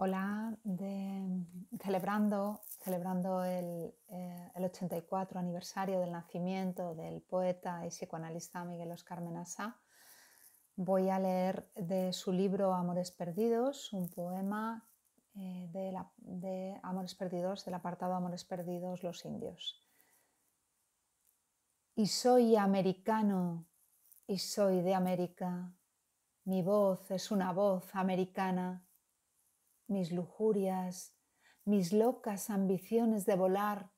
Hola, celebrando, celebrando el, 84 eh, aniversario del nacimiento del poeta y psicoanalista Miguel Oscar Menasa, voy a leer de su libro Amores Perdidos, un poema eh, de, de Amores Perdidos, del apartado Amores Perdidos, Los Indios. Y soy americano, y soy de América. Mi voz es una voz americana mis lujurias, mis locas ambiciones de volar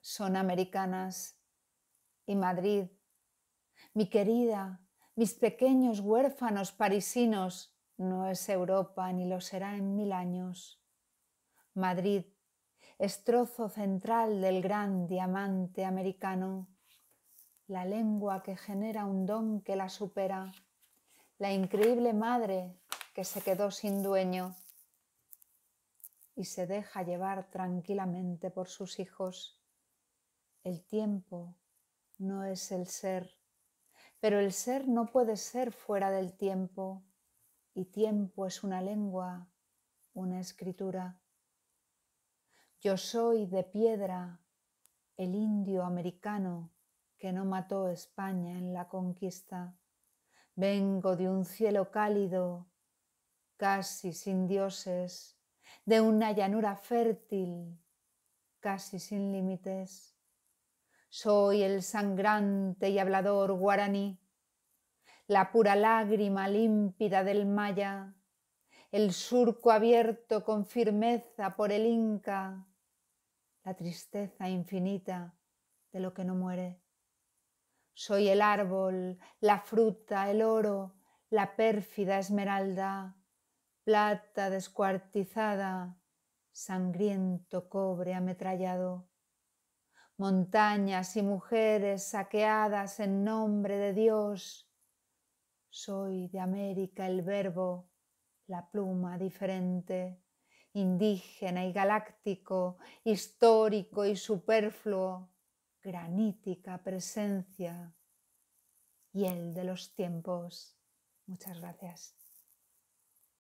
son americanas. Y Madrid, mi querida, mis pequeños huérfanos parisinos, no es Europa ni lo será en mil años. Madrid, estrozo central del gran diamante americano, la lengua que genera un don que la supera, la increíble madre que se quedó sin dueño y se deja llevar tranquilamente por sus hijos. El tiempo no es el ser, pero el ser no puede ser fuera del tiempo y tiempo es una lengua, una escritura. Yo soy de piedra, el indio americano que no mató España en la conquista. Vengo de un cielo cálido, casi sin dioses, de una llanura fértil, casi sin límites. Soy el sangrante y hablador guaraní, la pura lágrima límpida del maya, el surco abierto con firmeza por el inca, la tristeza infinita de lo que no muere. Soy el árbol, la fruta, el oro, la pérfida esmeralda, plata descuartizada, sangriento cobre ametrallado, montañas y mujeres saqueadas en nombre de Dios. Soy de América el verbo, la pluma diferente, indígena y galáctico, histórico y superfluo, granítica presencia y el de los tiempos. Muchas gracias.